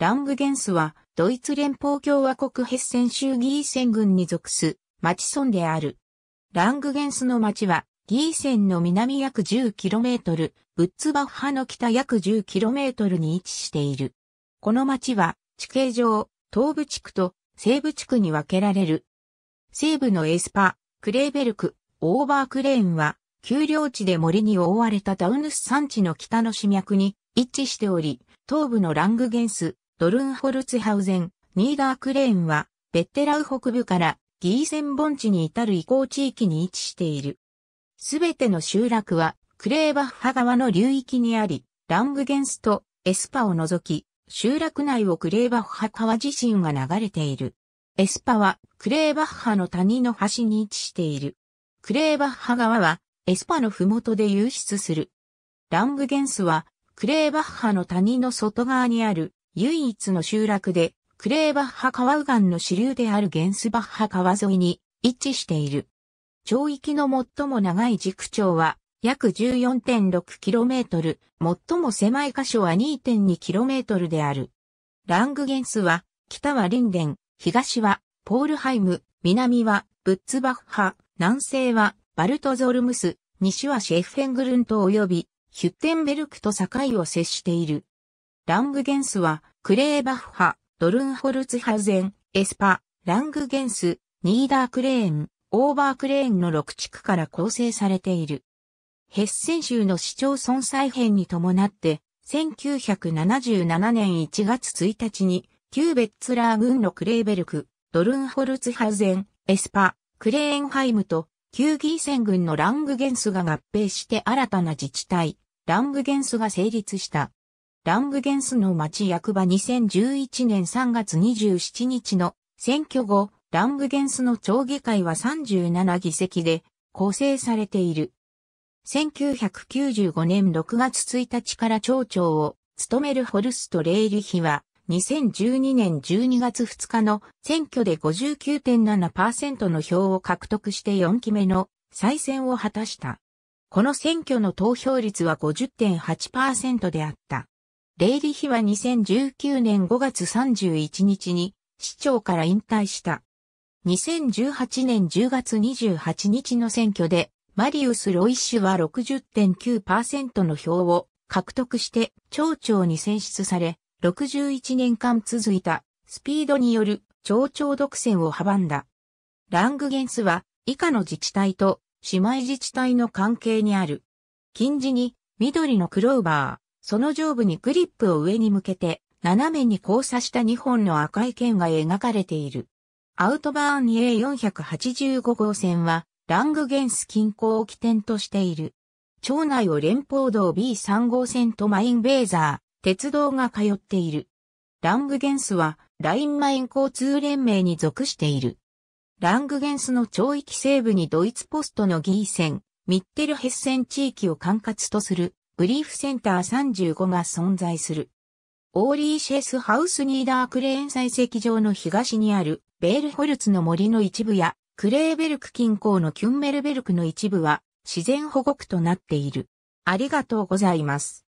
ラングゲンスは、ドイツ連邦共和国ヘッセン州ギーセン郡に属す、町村である。ラングゲンスの町は、ギーセンの南約 10km、ブッツバッハの北約 10km に位置している。この町は、地形上、東部地区と西部地区に分けられる。西部のエスパ、クレーベルク、オーバークレーンは、丘陵地で森に覆われたダウヌス山地の北の市脈に位置しており、東部のラングゲンス、ドルンホルツハウゼン、ニーダークレーンは、ベッテラウ北部からギーセン盆地に至る移行地域に位置している。すべての集落は、クレーバッハ川の流域にあり、ラングゲンスとエスパを除き、集落内をクレーバッハ川自身が流れている。エスパはクレーバッハの谷の端に位置している。クレーバッハ川はエスパの麓で流出する。ラングゲンスはクレーバッハの谷の外側にある唯一の集落で、クレーバッハ川右岸の支流であるゲンスバッハ川沿いに位置している。町域の最も長い軸長は約 14.6km、最も狭い箇所は 2.2km である。ラングゲンスは、北はリンデン、東はポールハイム、南はブッツバッハ、南西はバルトゾルムス、西はシェフェングルント及びヒュッテンベルクと境を接している。ラングゲンスは、クレーバッハ、ドルンホルツハウゼン、エスパ、ラングゲンス、ニーダークレーン、オーバークレーンの6地区から構成されている。ヘッセン州の市町村再編に伴って、1977年1月1日に、キューベッツラー郡のクレーベルク、ドルンホルツハウゼン、エスパ、クレーンハイムと、キューギーセン郡のラングゲンスが合併して新たな自治体、ラングゲンスが成立した。ラングゲンスの町役場2011年3月27日の選挙後、ラングゲンスの町議会は37議席で構成されている。1995年6月1日から町長を務めるホルスト・レーリヒは、2012年12月2日の選挙で59.7%の票を獲得して4期目の再選を果たした。この選挙の投票率は50.8%であった。レイリヒは2019年5月31日に市長から引退した。2018年10月28日の選挙で、マリウス・ロイ氏は60.9%の票を獲得して町長に選出され、61年間続いたスピードによる町長独占を阻んだ。ラングゲンスは以下の自治体と姉妹自治体の関係にある。近似に緑のクローバー。その上部にグリップを上に向けて、斜めに交差した2本の赤い剣が描かれている。アウトバーン A485 号線は、ラングゲンス近郊を起点としている。町内を連邦道 B3 号線とマインベーザー、鉄道が通っている。ラングゲンスは、ラインマイン交通連盟に属している。ラングゲンスの町域西部にドイツポストのギー線、ミッテルヘッセン地域を管轄とするブリーフセンター35が存在する。オーリーシェスハウスニーダークレーン採石場の東にあるベールホルツの森の一部やクレーベルク近郊のキュンメルベルクの一部は自然保護区となっている。ありがとうございます。